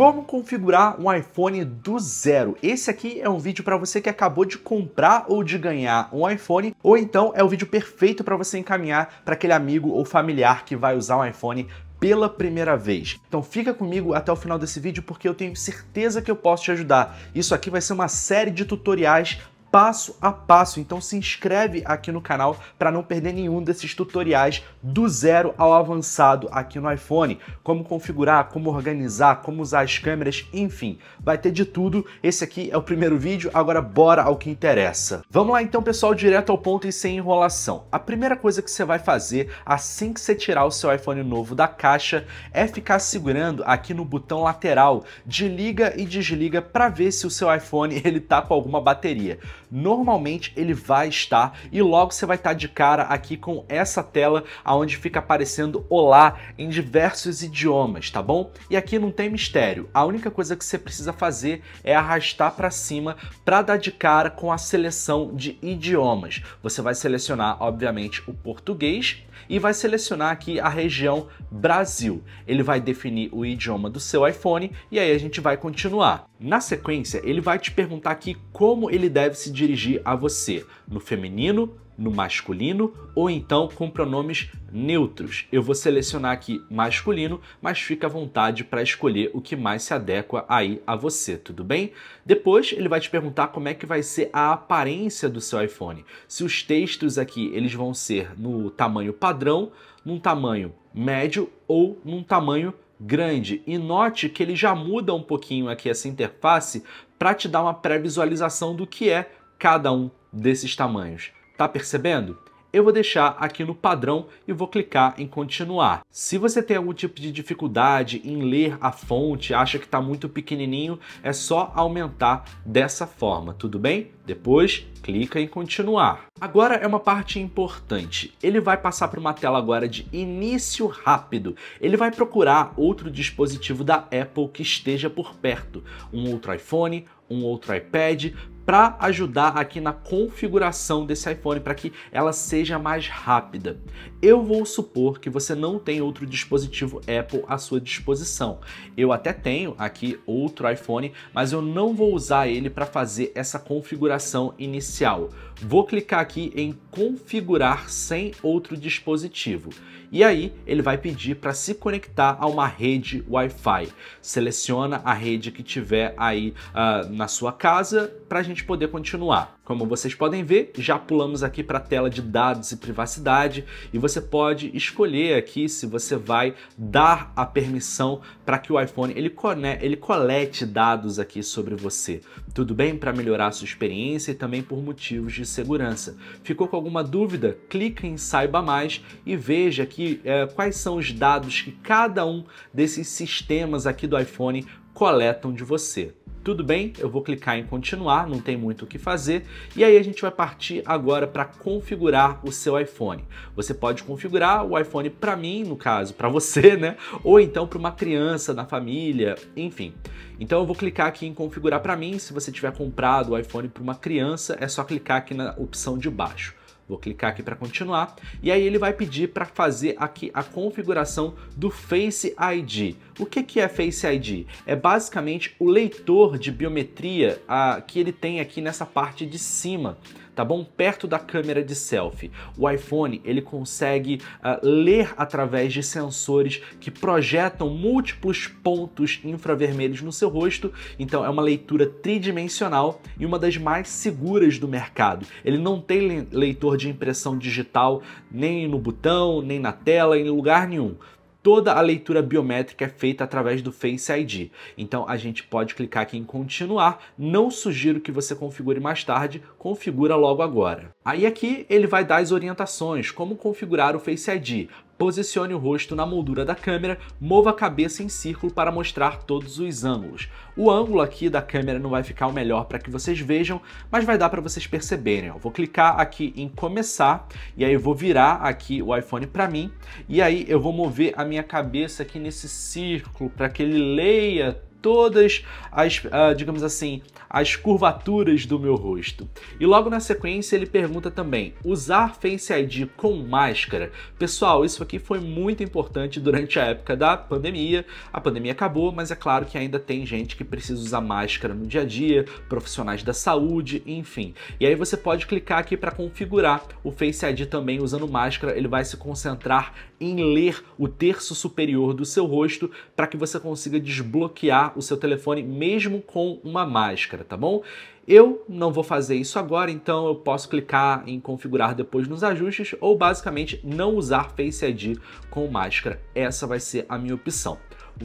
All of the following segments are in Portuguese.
Como configurar um iPhone do zero? Esse aqui é um vídeo para você que acabou de comprar ou de ganhar um iPhone, ou então é o vídeo perfeito para você encaminhar para aquele amigo ou familiar que vai usar um iPhone pela primeira vez. Então fica comigo até o final desse vídeo porque eu tenho certeza que eu posso te ajudar. Isso aqui vai ser uma série de tutoriais passo a passo. Então se inscreve aqui no canal para não perder nenhum desses tutoriais do zero ao avançado aqui no iPhone. Como configurar, como organizar, como usar as câmeras, enfim, vai ter de tudo. Esse aqui é o primeiro vídeo, agora bora ao que interessa. Vamos lá então pessoal, direto ao ponto e sem enrolação. A primeira coisa que você vai fazer assim que você tirar o seu iPhone novo da caixa é ficar segurando aqui no botão lateral de liga e desliga para ver se o seu iPhone ele tá com alguma bateria normalmente ele vai estar e logo você vai estar de cara aqui com essa tela aonde fica aparecendo olá em diversos idiomas, tá bom? E aqui não tem mistério. A única coisa que você precisa fazer é arrastar para cima para dar de cara com a seleção de idiomas. Você vai selecionar, obviamente, o português e vai selecionar aqui a região Brasil. Ele vai definir o idioma do seu iPhone e aí a gente vai continuar. Na sequência, ele vai te perguntar aqui como ele deve se dirigir a você, no feminino, no masculino ou então com pronomes neutros. Eu vou selecionar aqui masculino, mas fica à vontade para escolher o que mais se adequa aí a você, tudo bem? Depois ele vai te perguntar como é que vai ser a aparência do seu iPhone. Se os textos aqui eles vão ser no tamanho padrão, num tamanho médio ou num tamanho grande. E note que ele já muda um pouquinho aqui essa interface para te dar uma pré-visualização do que é cada um desses tamanhos. Tá percebendo? Eu vou deixar aqui no padrão e vou clicar em continuar. Se você tem algum tipo de dificuldade em ler a fonte, acha que está muito pequenininho, é só aumentar dessa forma, tudo bem? Depois clica em continuar. Agora é uma parte importante. Ele vai passar para uma tela agora de início rápido. Ele vai procurar outro dispositivo da Apple que esteja por perto, um outro iPhone, um outro iPad, para ajudar aqui na configuração desse iPhone para que ela seja mais rápida. Eu vou supor que você não tem outro dispositivo Apple à sua disposição. Eu até tenho aqui outro iPhone, mas eu não vou usar ele para fazer essa configuração inicial. Vou clicar aqui em configurar sem outro dispositivo. E aí ele vai pedir para se conectar a uma rede Wi-Fi. Seleciona a rede que tiver aí uh, na sua casa para a gente poder continuar. Como vocês podem ver, já pulamos aqui para a tela de dados e privacidade e você pode escolher aqui se você vai dar a permissão para que o iPhone ele, conecte, ele colete dados aqui sobre você. Tudo bem? Para melhorar a sua experiência e também por motivos de segurança. Ficou com alguma dúvida? Clica em Saiba Mais e veja que é, quais são os dados que cada um desses sistemas aqui do iPhone coletam de você. Tudo bem, eu vou clicar em continuar, não tem muito o que fazer. E aí a gente vai partir agora para configurar o seu iPhone. Você pode configurar o iPhone para mim, no caso, para você, né? Ou então para uma criança na família, enfim. Então eu vou clicar aqui em configurar para mim. Se você tiver comprado o iPhone para uma criança, é só clicar aqui na opção de baixo. Vou clicar aqui para continuar e aí ele vai pedir para fazer aqui a configuração do Face ID. O que, que é Face ID? É basicamente o leitor de biometria a, ah, que ele tem aqui nessa parte de cima tá bom? Perto da câmera de selfie. O iPhone, ele consegue uh, ler através de sensores que projetam múltiplos pontos infravermelhos no seu rosto, então é uma leitura tridimensional e uma das mais seguras do mercado. Ele não tem leitor de impressão digital nem no botão, nem na tela, em lugar nenhum. Toda a leitura biométrica é feita através do Face ID. Então a gente pode clicar aqui em continuar. Não sugiro que você configure mais tarde, configura logo agora. Aí aqui ele vai dar as orientações, como configurar o Face ID, Posicione o rosto na moldura da câmera, mova a cabeça em círculo para mostrar todos os ângulos. O ângulo aqui da câmera não vai ficar o melhor para que vocês vejam, mas vai dar para vocês perceberem. Eu vou clicar aqui em começar e aí eu vou virar aqui o iPhone para mim e aí eu vou mover a minha cabeça aqui nesse círculo para que ele leia todas as, uh, digamos assim, as curvaturas do meu rosto. E logo na sequência ele pergunta também: usar Face ID com máscara? Pessoal, isso aqui foi muito importante durante a época da pandemia. A pandemia acabou, mas é claro que ainda tem gente que precisa usar máscara no dia a dia, profissionais da saúde, enfim. E aí você pode clicar aqui para configurar o Face ID também usando máscara, ele vai se concentrar em ler o terço superior do seu rosto para que você consiga desbloquear o seu telefone mesmo com uma máscara, tá bom? Eu não vou fazer isso agora, então eu posso clicar em configurar depois nos ajustes ou basicamente não usar Face ID com máscara. Essa vai ser a minha opção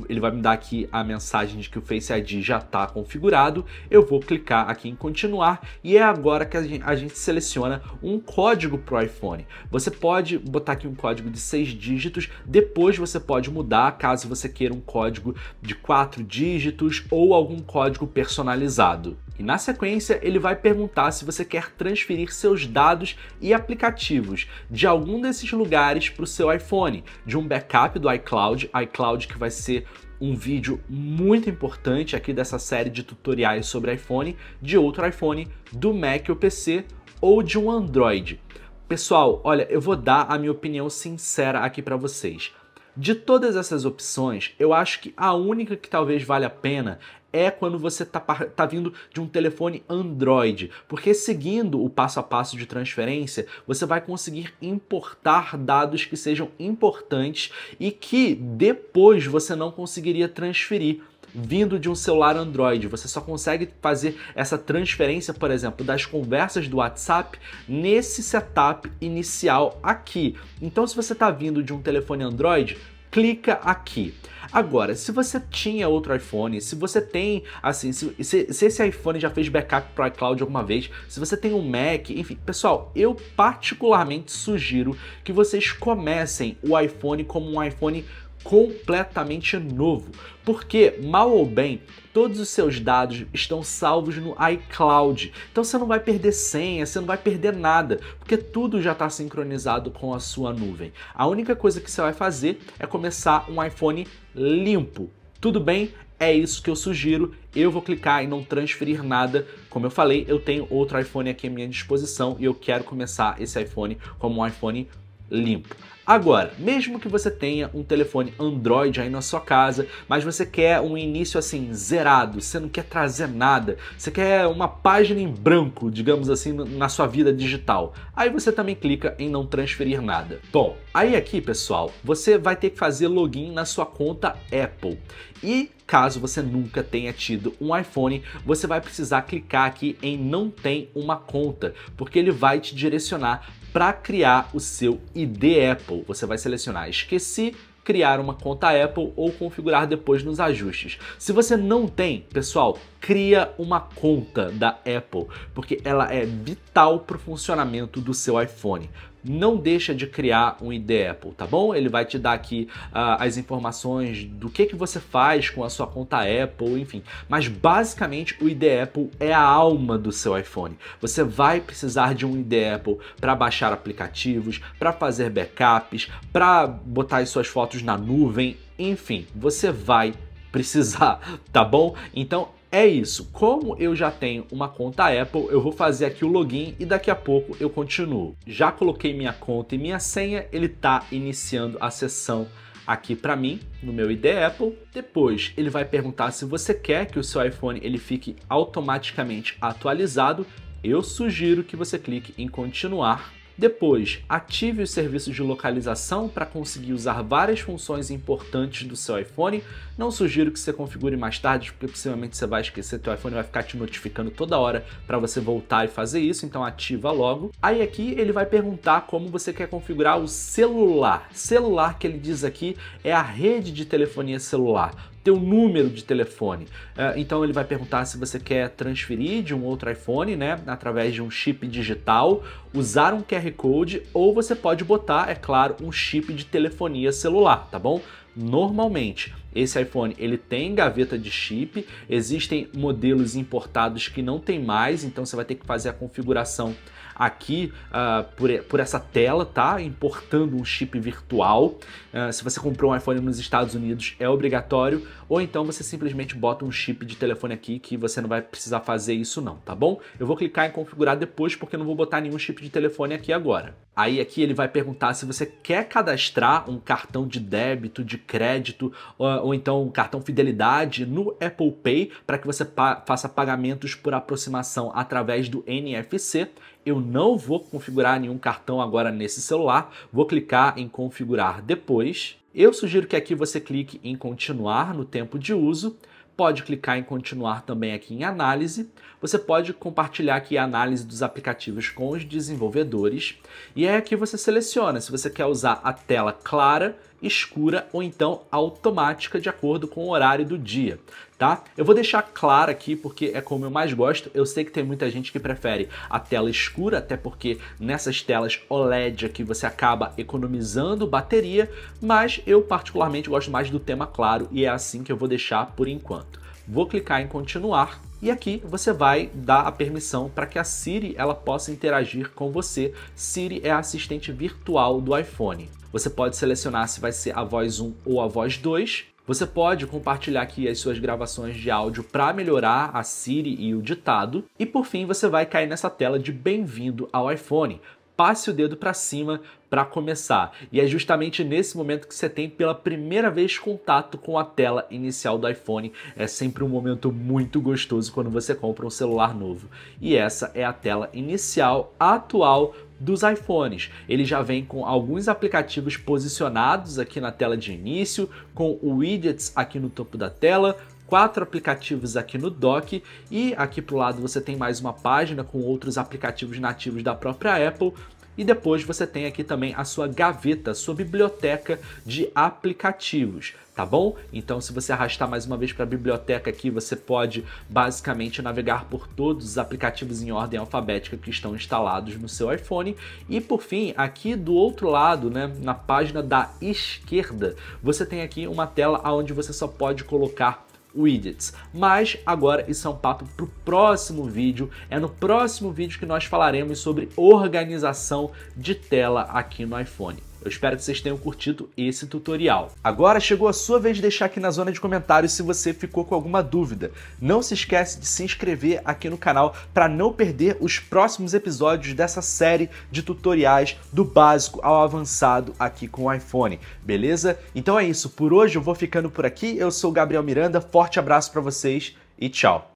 ele vai me dar aqui a mensagem de que o Face ID já está configurado. Eu vou clicar aqui em continuar e é agora que a gente, a gente seleciona um código para o iPhone. Você pode botar aqui um código de seis dígitos, depois você pode mudar caso você queira um código de quatro dígitos ou algum código personalizado. E na sequência, ele vai perguntar se você quer transferir seus dados e aplicativos de algum desses lugares para o seu iPhone, de um backup do iCloud, iCloud que vai ser um vídeo muito importante aqui dessa série de tutoriais sobre iPhone, de outro iPhone, do Mac ou PC ou de um Android. Pessoal, olha, eu vou dar a minha opinião sincera aqui para vocês. De todas essas opções, eu acho que a única que talvez valha a pena é quando você está tá vindo de um telefone Android, porque seguindo o passo a passo de transferência, você vai conseguir importar dados que sejam importantes e que depois você não conseguiria transferir vindo de um celular Android. Você só consegue fazer essa transferência, por exemplo, das conversas do WhatsApp nesse setup inicial aqui. Então, se você está vindo de um telefone Android, clica aqui. Agora, se você tinha outro iPhone, se você tem, assim, se, se, se esse iPhone já fez backup para iCloud alguma vez, se você tem um Mac, enfim, pessoal, eu particularmente sugiro que vocês comecem o iPhone como um iPhone completamente novo, porque mal ou bem, todos os seus dados estão salvos no iCloud. Então você não vai perder senha, você não vai perder nada, porque tudo já está sincronizado com a sua nuvem. A única coisa que você vai fazer é começar um iPhone limpo. Tudo bem? É isso que eu sugiro. Eu vou clicar em não transferir nada. Como eu falei, eu tenho outro iPhone aqui à minha disposição e eu quero começar esse iPhone como um iPhone limpo. Agora, mesmo que você tenha um telefone Android aí na sua casa, mas você quer um início assim zerado, você não quer trazer nada, você quer uma página em branco, digamos assim, na sua vida digital. Aí você também clica em não transferir nada. Bom, aí aqui, pessoal, você vai ter que fazer login na sua conta Apple. E caso você nunca tenha tido um iPhone, você vai precisar clicar aqui em não tem uma conta, porque ele vai te direcionar para criar o seu ID Apple. Você vai selecionar Esqueci, criar uma conta Apple ou configurar depois nos ajustes. Se você não tem, pessoal, cria uma conta da Apple, porque ela é vital para o funcionamento do seu iPhone não deixa de criar um ID Apple, tá bom? Ele vai te dar aqui uh, as informações do que, que você faz com a sua conta Apple, enfim. Mas basicamente o ID Apple é a alma do seu iPhone. Você vai precisar de um ID Apple para baixar aplicativos, para fazer backups, para botar as suas fotos na nuvem, enfim, você vai precisar, tá bom? Então é isso. Como eu já tenho uma conta Apple, eu vou fazer aqui o login e daqui a pouco eu continuo. Já coloquei minha conta e minha senha, ele está iniciando a sessão aqui para mim no meu ID Apple. Depois, ele vai perguntar se você quer que o seu iPhone ele fique automaticamente atualizado. Eu sugiro que você clique em continuar depois, ative os serviços de localização para conseguir usar várias funções importantes do seu iPhone. Não sugiro que você configure mais tarde, porque possivelmente você vai esquecer, teu iPhone vai ficar te notificando toda hora para você voltar e fazer isso, então ativa logo. Aí aqui ele vai perguntar como você quer configurar o celular. Celular que ele diz aqui é a rede de telefonia celular teu número de telefone. É, então ele vai perguntar se você quer transferir de um outro iPhone, né, através de um chip digital, usar um QR Code ou você pode botar, é claro, um chip de telefonia celular, tá bom? Normalmente, esse iPhone ele tem gaveta de chip, existem modelos importados que não tem mais, então você vai ter que fazer a configuração aqui uh, por, por essa tela, tá? Importando um chip virtual. Uh, se você comprou um iPhone nos Estados Unidos, é obrigatório. Ou então você simplesmente bota um chip de telefone aqui que você não vai precisar fazer isso não, tá bom? Eu vou clicar em configurar depois porque eu não vou botar nenhum chip de telefone aqui agora. Aí aqui ele vai perguntar se você quer cadastrar um cartão de débito, de crédito ou, ou então um cartão fidelidade no Apple Pay para que você pa faça pagamentos por aproximação através do NFC eu não vou configurar nenhum cartão agora nesse celular, vou clicar em configurar depois. Eu sugiro que aqui você clique em continuar no tempo de uso, pode clicar em continuar também aqui em análise. Você pode compartilhar aqui a análise dos aplicativos com os desenvolvedores. E é aqui você seleciona se você quer usar a tela clara escura ou então automática de acordo com o horário do dia, tá? Eu vou deixar claro aqui porque é como eu mais gosto. Eu sei que tem muita gente que prefere a tela escura, até porque nessas telas OLED aqui é você acaba economizando bateria, mas eu particularmente gosto mais do tema claro e é assim que eu vou deixar por enquanto. Vou clicar em continuar e aqui você vai dar a permissão para que a Siri ela possa interagir com você. Siri é a assistente virtual do iPhone. Você pode selecionar se vai ser a voz 1 ou a voz 2. Você pode compartilhar aqui as suas gravações de áudio para melhorar a Siri e o ditado. E por fim, você vai cair nessa tela de bem-vindo ao iPhone passe o dedo para cima para começar. E é justamente nesse momento que você tem pela primeira vez contato com a tela inicial do iPhone. É sempre um momento muito gostoso quando você compra um celular novo. E essa é a tela inicial atual dos iPhones. Ele já vem com alguns aplicativos posicionados aqui na tela de início, com widgets aqui no topo da tela, quatro aplicativos aqui no dock e aqui para o lado você tem mais uma página com outros aplicativos nativos da própria Apple. E depois você tem aqui também a sua gaveta, sua biblioteca de aplicativos, tá bom? Então, se você arrastar mais uma vez para a biblioteca aqui, você pode basicamente navegar por todos os aplicativos em ordem alfabética que estão instalados no seu iPhone. E por fim, aqui do outro lado, né, na página da esquerda, você tem aqui uma tela onde você só pode colocar widgets. Mas agora isso é um papo para o próximo vídeo. É no próximo vídeo que nós falaremos sobre organização de tela aqui no iPhone. Eu espero que vocês tenham curtido esse tutorial. Agora chegou a sua vez de deixar aqui na zona de comentários se você ficou com alguma dúvida. Não se esquece de se inscrever aqui no canal para não perder os próximos episódios dessa série de tutoriais do básico ao avançado aqui com o iPhone, beleza? Então é isso, por hoje eu vou ficando por aqui. Eu sou o Gabriel Miranda, forte abraço para vocês e tchau.